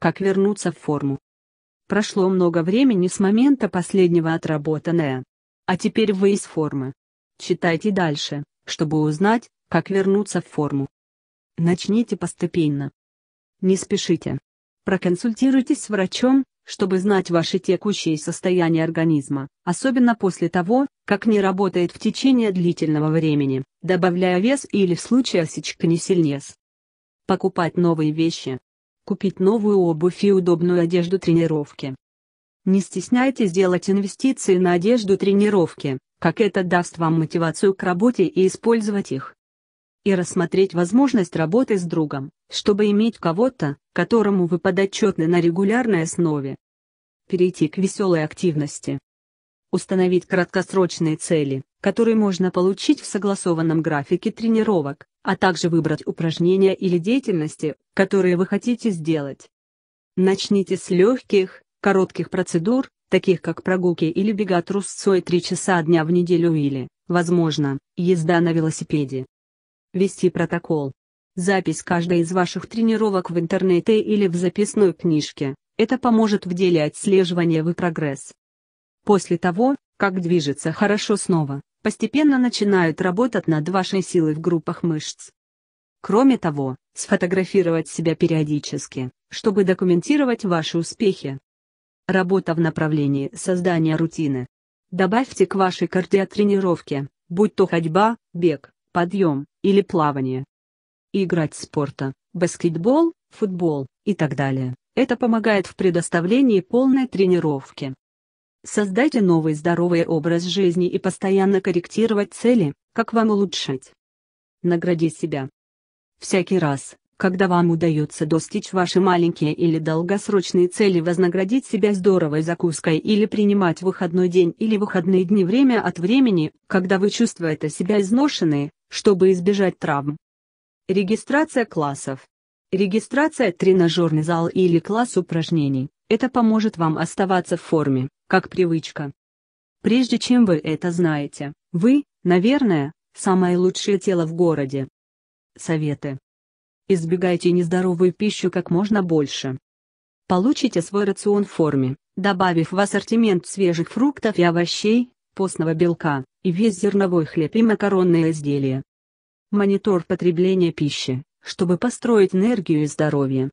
как вернуться в форму. Прошло много времени с момента последнего отработанное. А теперь вы из формы. Читайте дальше, чтобы узнать, как вернуться в форму. Начните постепенно. Не спешите. Проконсультируйтесь с врачом, чтобы знать ваше текущее состояние организма, особенно после того, как не работает в течение длительного времени, добавляя вес или в случае осечка не сильнее. Покупать новые вещи, купить новую обувь и удобную одежду тренировки. Не стесняйтесь делать инвестиции на одежду тренировки, как это даст вам мотивацию к работе и использовать их. И рассмотреть возможность работы с другом, чтобы иметь кого-то, которому вы подотчетны на регулярной основе. Перейти к веселой активности. Установить краткосрочные цели, которые можно получить в согласованном графике тренировок, а также выбрать упражнения или деятельности, которые вы хотите сделать. Начните с легких, коротких процедур, таких как прогулки или бега трусцой 3 часа дня в неделю или, возможно, езда на велосипеде. Вести протокол. Запись каждой из ваших тренировок в интернете или в записной книжке, это поможет в деле отслеживания вы прогресс. После того, как движется хорошо снова, постепенно начинают работать над вашей силой в группах мышц. Кроме того, сфотографировать себя периодически, чтобы документировать ваши успехи. Работа в направлении создания рутины. Добавьте к вашей кардиотренировке, будь то ходьба, бег, подъем или плавание. Играть спорта, баскетбол, футбол и так далее. Это помогает в предоставлении полной тренировки. Создайте новый здоровый образ жизни и постоянно корректировать цели, как вам улучшать. Награди себя. Всякий раз, когда вам удается достичь ваши маленькие или долгосрочные цели вознаградить себя здоровой закуской или принимать выходной день или выходные дни время от времени, когда вы чувствуете себя изношенные, чтобы избежать травм. Регистрация классов. Регистрация тренажерный зал или класс упражнений. Это поможет вам оставаться в форме, как привычка. Прежде чем вы это знаете, вы, наверное, самое лучшее тело в городе. Советы. Избегайте нездоровую пищу как можно больше. Получите свой рацион в форме, добавив в ассортимент свежих фруктов и овощей, постного белка, и весь зерновой хлеб и макаронные изделия. Монитор потребления пищи, чтобы построить энергию и здоровье.